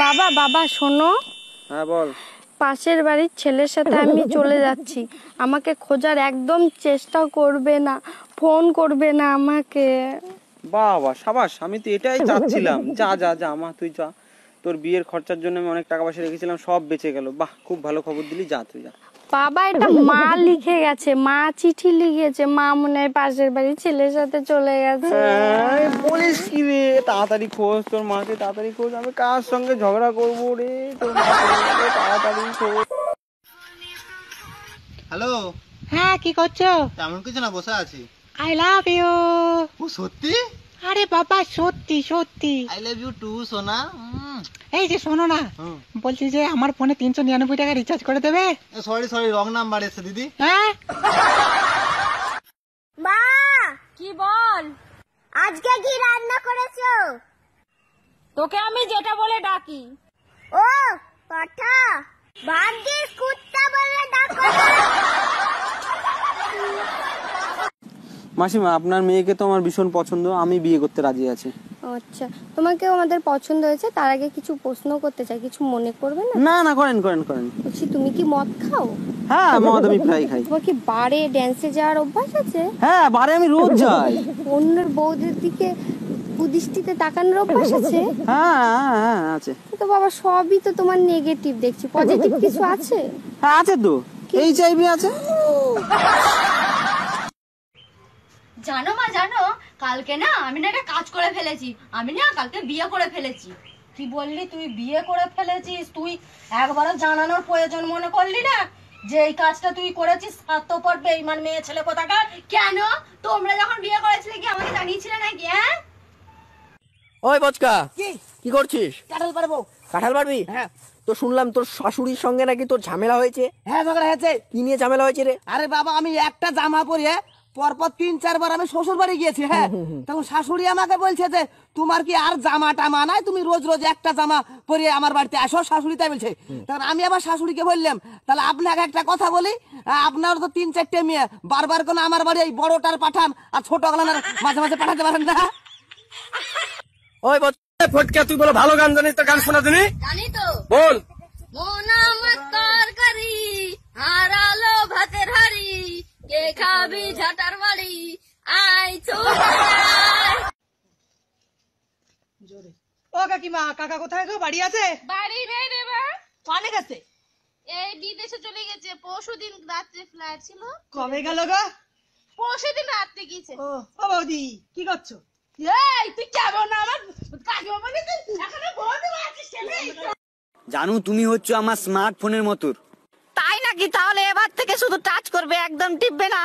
বাবা বাবা শোনো হ্যাঁ বল পাশের বাড়ির ছেলের সাথে আমি চলে যাচ্ছি আমাকে খোঁজার একদম চেষ্টা করবে না ফোন করবে না আমাকে বাবা সাবাস আমি তো এটাই চাচ্ছিলাম যা যা যা মা তুই যা তোর বিয়ের খরচার জন্য আমি অনেক টাকা পয়সা রেখেছিলাম সব বেঁচে গেল বাহ খুব ভালো খবর দিলি যা তুই যা বাবা এটা মা লিখে গেছে মা চিঠি লিখেছে মা মনে হয় পাশের বাড়ি ছেলের সাথে চলে গেছে হ্যাঁ, বলিস কি রে তাড়াতাড়ি খোঁজ তোর মাকে তাড়াতাড়ি খোঁজ আমি কার সঙ্গে ঝগড়া করবো রে তোর তাড়াতাড়ি খোঁজ হ্যালো হ্যাঁ কি করছো তেমন কিছু না বসে আছি আই লাভ ইউ ও সত্যি আরে বাবা সত্যি সত্যি আই লাভ ইউ টু সোনা এই যে শোনো না বলছি যে আমার ফোনে তিনশো নিরানব্বই টাকা রিচার্জ করে দেবে সরি সরি রং নাম্বার এসে দিদি হ্যাঁ মা কি বল আজকে কি রান্না করেছো তোকে আমি যেটা বলে ডাকি ও পাঠা বাদ ভাগ্যিস কুচ মাসিমা আপনার মেয়েকে তো আমার ভীষণ পছন্দ আমি বিয়ে করতে রাজি আছি আচ্ছা তোমাকে আমাদের পছন্দ হয়েছে তার আগে কিছু প্রশ্ন করতে চাই কিছু মনে করবে না না না করেন করেন করেন বলছি তুমি কি মদ খাও হ্যাঁ মদ আমি প্রায় খাই তোমার কি বারে ড্যান্সে যাওয়ার অভ্যাস আছে হ্যাঁ বারে আমি রোজ যাই অন্যের বউদের দিকে কুদৃষ্টিতে তাকানোর অভ্যাস আছে হ্যাঁ, হ্যাঁ হ্যাঁ আছে তো বাবা সবই তো তোমার নেগেটিভ দেখছি পজিটিভ কিছু আছে হ্যাঁ আছে তো এইচআইভি আছে জানো মা জানো কালকে না আমি না একটা কাজ করে ফেলেছি আমি না কালকে বিয়ে করে ফেলেছি কি বললি তুই বিয়ে করে ফেলেছিস তুই একবারও জানানোর প্রয়োজন মনে করলি না যে এই কাজটা তুই করেছিস স্বার্থপর বেইমান মেয়ে ছেলে কোথাকার কেন তোমরা যখন বিয়ে করেছিলে কি আমাকে জানিয়েছিলে নাকি হ্যাঁ ওই বচকা কি কি করছিস কাঁঠাল পারবো কাঁঠাল পারবি হ্যাঁ তো শুনলাম তোর শাশুড়ির সঙ্গে নাকি তোর ঝামেলা হয়েছে হ্যাঁ ঝগড়া হয়েছে কি নিয়ে ঝামেলা হয়েছে রে আরে বাবা আমি একটা জামা পরিয়ে পরপর তিন চারবার আমি শ্বশুর বাড়ি গিয়েছি হ্যাঁ তখন শাশুড়ি আমাকে বলছে যে তোমার কি আর জামা টামা নাই তুমি রোজ রোজ একটা জামা পরে আমার বাড়িতে আসো শাশুড়ি তাই বলছে তখন আমি আবার শাশুড়িকে বললাম তাহলে আপনাকে একটা কথা বলি আপনার তো তিন চারটে মেয়ে বারবার কোনো আমার বাড়ি এই বড়টার পাঠান আর ছোট গলানার মাঝে মাঝে পাঠাতে পারেন না ওই ফটকা তুই বলো ভালো গান জানিস তো গান শোনা তুমি জানি তো বল মন তরকারি ঝাটার বাড়ি ও কাকিমা কাকা কোথায় গো বাড়ি আছে বাড়ি নেই রে বা কানে গেছে এই বিদেশে চলে গেছে পরশু দিন রাত্রে ফ্লাইট ছিল কবে গেল গো পরশু দিন রাত্রে গিয়েছে ও ও বৌদি কি করছো এই তুই কেমন আমার কাকিমা তুই বৌদি আছিস জানু তুমি হচ্ছ আমার স্মার্টফোনের মতো কিতাও lewat কে শুধু টাচ করবে একদম টিবে না